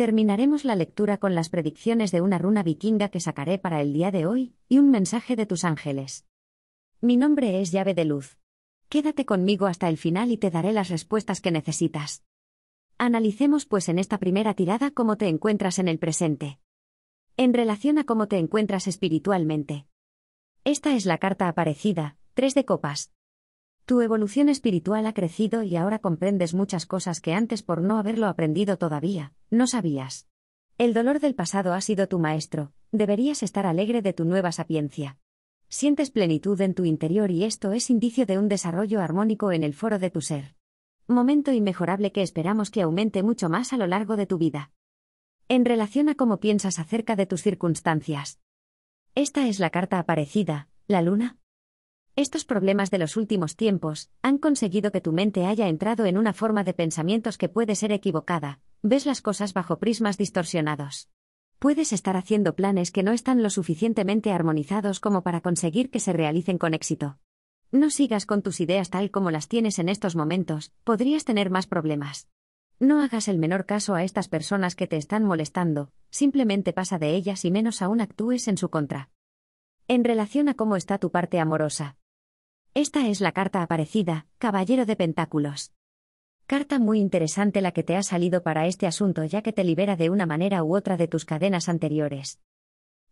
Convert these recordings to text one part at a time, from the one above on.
Terminaremos la lectura con las predicciones de una runa vikinga que sacaré para el día de hoy, y un mensaje de tus ángeles. Mi nombre es llave de luz. Quédate conmigo hasta el final y te daré las respuestas que necesitas. Analicemos pues en esta primera tirada cómo te encuentras en el presente. En relación a cómo te encuentras espiritualmente. Esta es la carta aparecida, 3 de copas. Tu evolución espiritual ha crecido y ahora comprendes muchas cosas que antes por no haberlo aprendido todavía, no sabías. El dolor del pasado ha sido tu maestro, deberías estar alegre de tu nueva sapiencia. Sientes plenitud en tu interior y esto es indicio de un desarrollo armónico en el foro de tu ser. Momento inmejorable que esperamos que aumente mucho más a lo largo de tu vida. En relación a cómo piensas acerca de tus circunstancias. Esta es la carta aparecida, la luna, estos problemas de los últimos tiempos han conseguido que tu mente haya entrado en una forma de pensamientos que puede ser equivocada, ves las cosas bajo prismas distorsionados. Puedes estar haciendo planes que no están lo suficientemente armonizados como para conseguir que se realicen con éxito. No sigas con tus ideas tal como las tienes en estos momentos, podrías tener más problemas. No hagas el menor caso a estas personas que te están molestando, simplemente pasa de ellas y menos aún actúes en su contra. En relación a cómo está tu parte amorosa, esta es la carta aparecida, Caballero de Pentáculos. Carta muy interesante la que te ha salido para este asunto ya que te libera de una manera u otra de tus cadenas anteriores.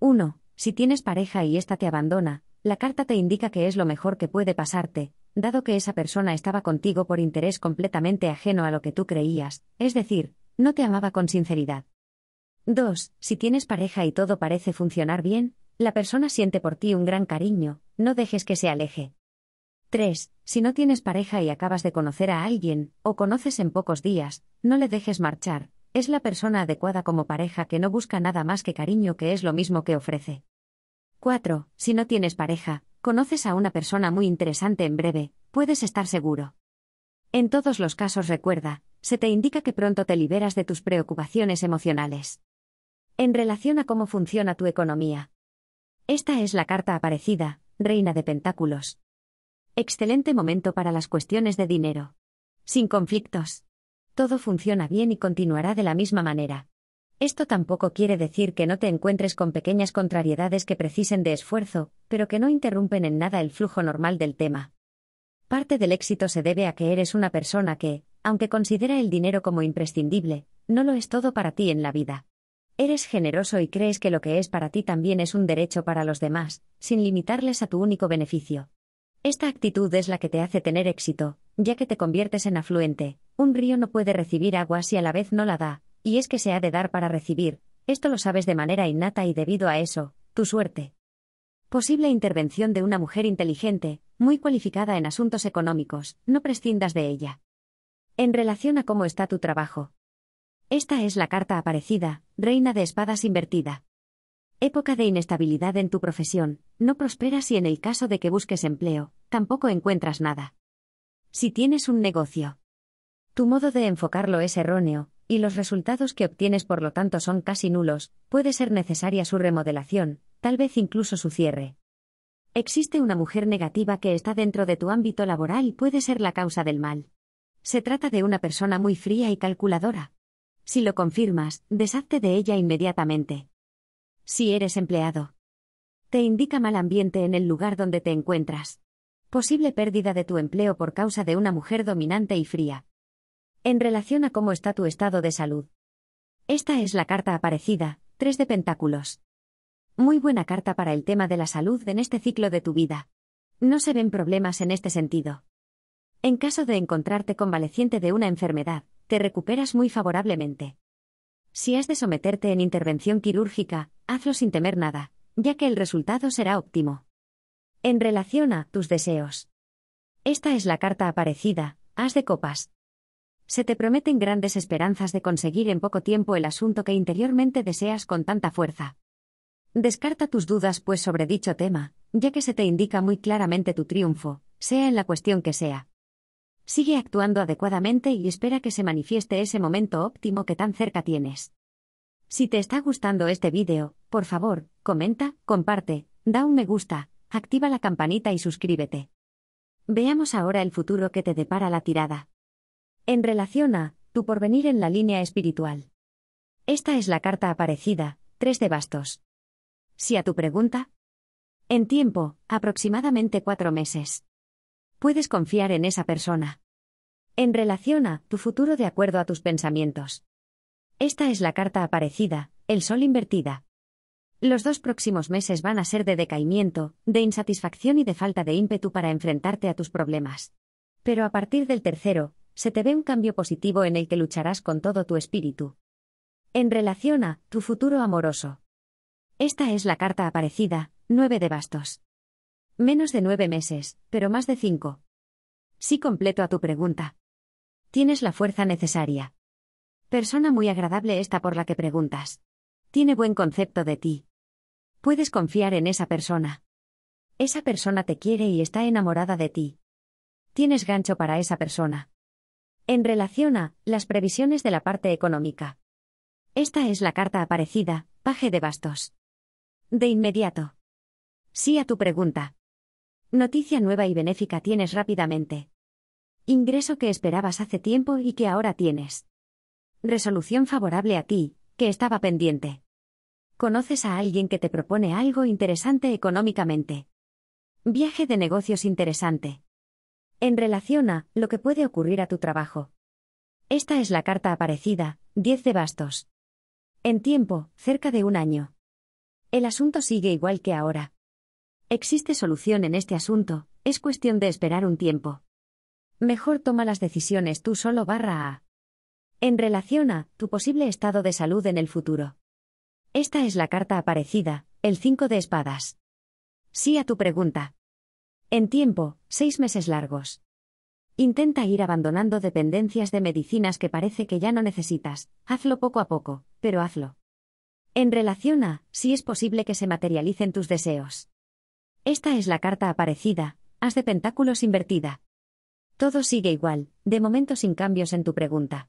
1. Si tienes pareja y ésta te abandona, la carta te indica que es lo mejor que puede pasarte, dado que esa persona estaba contigo por interés completamente ajeno a lo que tú creías, es decir, no te amaba con sinceridad. 2. Si tienes pareja y todo parece funcionar bien, la persona siente por ti un gran cariño, no dejes que se aleje. 3. Si no tienes pareja y acabas de conocer a alguien, o conoces en pocos días, no le dejes marchar, es la persona adecuada como pareja que no busca nada más que cariño que es lo mismo que ofrece. 4. Si no tienes pareja, conoces a una persona muy interesante en breve, puedes estar seguro. En todos los casos recuerda, se te indica que pronto te liberas de tus preocupaciones emocionales. En relación a cómo funciona tu economía. Esta es la carta aparecida, Reina de Pentáculos. Excelente momento para las cuestiones de dinero. Sin conflictos. Todo funciona bien y continuará de la misma manera. Esto tampoco quiere decir que no te encuentres con pequeñas contrariedades que precisen de esfuerzo, pero que no interrumpen en nada el flujo normal del tema. Parte del éxito se debe a que eres una persona que, aunque considera el dinero como imprescindible, no lo es todo para ti en la vida. Eres generoso y crees que lo que es para ti también es un derecho para los demás, sin limitarles a tu único beneficio. Esta actitud es la que te hace tener éxito, ya que te conviertes en afluente. Un río no puede recibir agua si a la vez no la da, y es que se ha de dar para recibir, esto lo sabes de manera innata y debido a eso, tu suerte. Posible intervención de una mujer inteligente, muy cualificada en asuntos económicos, no prescindas de ella. En relación a cómo está tu trabajo. Esta es la carta aparecida, Reina de Espadas invertida. Época de inestabilidad en tu profesión, no prosperas y en el caso de que busques empleo, tampoco encuentras nada. Si tienes un negocio, tu modo de enfocarlo es erróneo, y los resultados que obtienes por lo tanto son casi nulos, puede ser necesaria su remodelación, tal vez incluso su cierre. Existe una mujer negativa que está dentro de tu ámbito laboral y puede ser la causa del mal. Se trata de una persona muy fría y calculadora. Si lo confirmas, deshazte de ella inmediatamente. Si eres empleado. Te indica mal ambiente en el lugar donde te encuentras. Posible pérdida de tu empleo por causa de una mujer dominante y fría. En relación a cómo está tu estado de salud. Esta es la carta aparecida, 3 de Pentáculos. Muy buena carta para el tema de la salud en este ciclo de tu vida. No se ven problemas en este sentido. En caso de encontrarte convaleciente de una enfermedad, te recuperas muy favorablemente. Si has de someterte en intervención quirúrgica, hazlo sin temer nada, ya que el resultado será óptimo. En relación a tus deseos. Esta es la carta aparecida, haz de Copas. Se te prometen grandes esperanzas de conseguir en poco tiempo el asunto que interiormente deseas con tanta fuerza. Descarta tus dudas pues sobre dicho tema, ya que se te indica muy claramente tu triunfo, sea en la cuestión que sea. Sigue actuando adecuadamente y espera que se manifieste ese momento óptimo que tan cerca tienes. Si te está gustando este vídeo, por favor, comenta, comparte, da un me gusta, activa la campanita y suscríbete. Veamos ahora el futuro que te depara la tirada. En relación a, tu porvenir en la línea espiritual. Esta es la carta aparecida, 3 de bastos. Si a tu pregunta. En tiempo, aproximadamente 4 meses. Puedes confiar en esa persona. En relación a, tu futuro de acuerdo a tus pensamientos. Esta es la carta aparecida, el sol invertida. Los dos próximos meses van a ser de decaimiento, de insatisfacción y de falta de ímpetu para enfrentarte a tus problemas. Pero a partir del tercero, se te ve un cambio positivo en el que lucharás con todo tu espíritu. En relación a tu futuro amoroso. Esta es la carta aparecida, nueve de bastos. Menos de nueve meses, pero más de cinco. Sí completo a tu pregunta. Tienes la fuerza necesaria. Persona muy agradable esta por la que preguntas. Tiene buen concepto de ti. Puedes confiar en esa persona. Esa persona te quiere y está enamorada de ti. Tienes gancho para esa persona. En relación a las previsiones de la parte económica. Esta es la carta aparecida, paje de bastos. De inmediato. Sí a tu pregunta. Noticia nueva y benéfica tienes rápidamente. Ingreso que esperabas hace tiempo y que ahora tienes. Resolución favorable a ti, que estaba pendiente. Conoces a alguien que te propone algo interesante económicamente. Viaje de negocios interesante. En relación a lo que puede ocurrir a tu trabajo. Esta es la carta aparecida, 10 de bastos. En tiempo, cerca de un año. El asunto sigue igual que ahora. Existe solución en este asunto, es cuestión de esperar un tiempo. Mejor toma las decisiones tú solo barra A en relación a tu posible estado de salud en el futuro. Esta es la carta aparecida, el 5 de espadas. Sí a tu pregunta. En tiempo, seis meses largos. Intenta ir abandonando dependencias de medicinas que parece que ya no necesitas, hazlo poco a poco, pero hazlo. En relación a, si es posible que se materialicen tus deseos. Esta es la carta aparecida, Haz de pentáculos invertida. Todo sigue igual, de momento sin cambios en tu pregunta.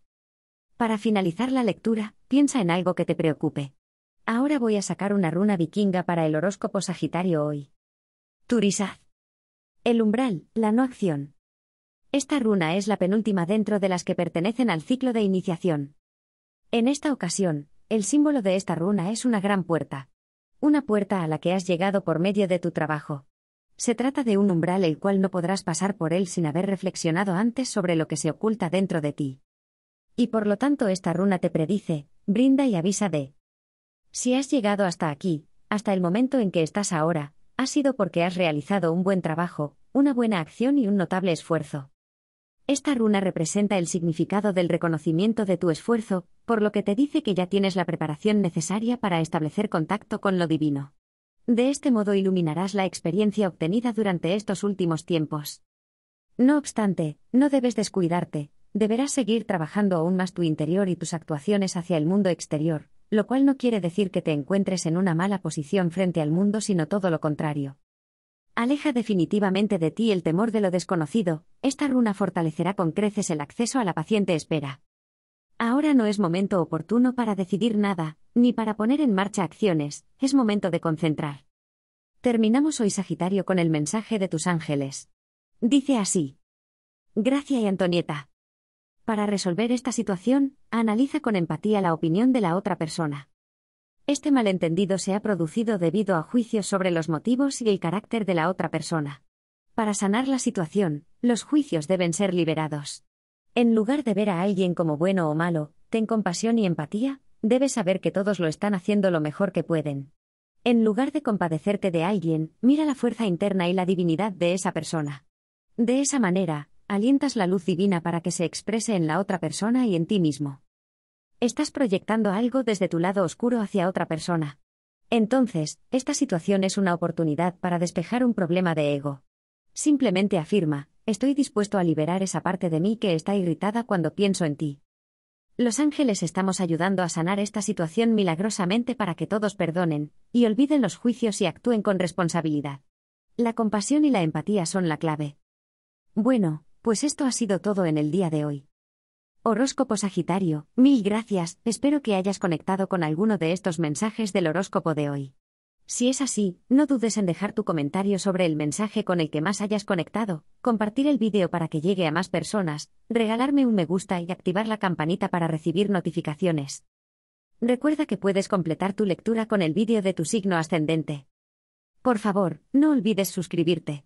Para finalizar la lectura, piensa en algo que te preocupe. Ahora voy a sacar una runa vikinga para el horóscopo Sagitario hoy. Turisaz. El umbral, la no acción. Esta runa es la penúltima dentro de las que pertenecen al ciclo de iniciación. En esta ocasión, el símbolo de esta runa es una gran puerta. Una puerta a la que has llegado por medio de tu trabajo. Se trata de un umbral el cual no podrás pasar por él sin haber reflexionado antes sobre lo que se oculta dentro de ti. Y por lo tanto esta runa te predice, brinda y avisa de. Si has llegado hasta aquí, hasta el momento en que estás ahora, ha sido porque has realizado un buen trabajo, una buena acción y un notable esfuerzo. Esta runa representa el significado del reconocimiento de tu esfuerzo, por lo que te dice que ya tienes la preparación necesaria para establecer contacto con lo divino. De este modo iluminarás la experiencia obtenida durante estos últimos tiempos. No obstante, no debes descuidarte, Deberás seguir trabajando aún más tu interior y tus actuaciones hacia el mundo exterior, lo cual no quiere decir que te encuentres en una mala posición frente al mundo, sino todo lo contrario. Aleja definitivamente de ti el temor de lo desconocido, esta runa fortalecerá con creces el acceso a la paciente espera. Ahora no es momento oportuno para decidir nada, ni para poner en marcha acciones, es momento de concentrar. Terminamos hoy Sagitario con el mensaje de tus ángeles. Dice así. Gracia y Antonieta. Para resolver esta situación, analiza con empatía la opinión de la otra persona. Este malentendido se ha producido debido a juicios sobre los motivos y el carácter de la otra persona. Para sanar la situación, los juicios deben ser liberados. En lugar de ver a alguien como bueno o malo, ten compasión y empatía, debes saber que todos lo están haciendo lo mejor que pueden. En lugar de compadecerte de alguien, mira la fuerza interna y la divinidad de esa persona. De esa manera, alientas la luz divina para que se exprese en la otra persona y en ti mismo. Estás proyectando algo desde tu lado oscuro hacia otra persona. Entonces, esta situación es una oportunidad para despejar un problema de ego. Simplemente afirma, estoy dispuesto a liberar esa parte de mí que está irritada cuando pienso en ti. Los ángeles estamos ayudando a sanar esta situación milagrosamente para que todos perdonen, y olviden los juicios y actúen con responsabilidad. La compasión y la empatía son la clave. Bueno, pues esto ha sido todo en el día de hoy. Horóscopo Sagitario, mil gracias, espero que hayas conectado con alguno de estos mensajes del horóscopo de hoy. Si es así, no dudes en dejar tu comentario sobre el mensaje con el que más hayas conectado, compartir el vídeo para que llegue a más personas, regalarme un me gusta y activar la campanita para recibir notificaciones. Recuerda que puedes completar tu lectura con el vídeo de tu signo ascendente. Por favor, no olvides suscribirte.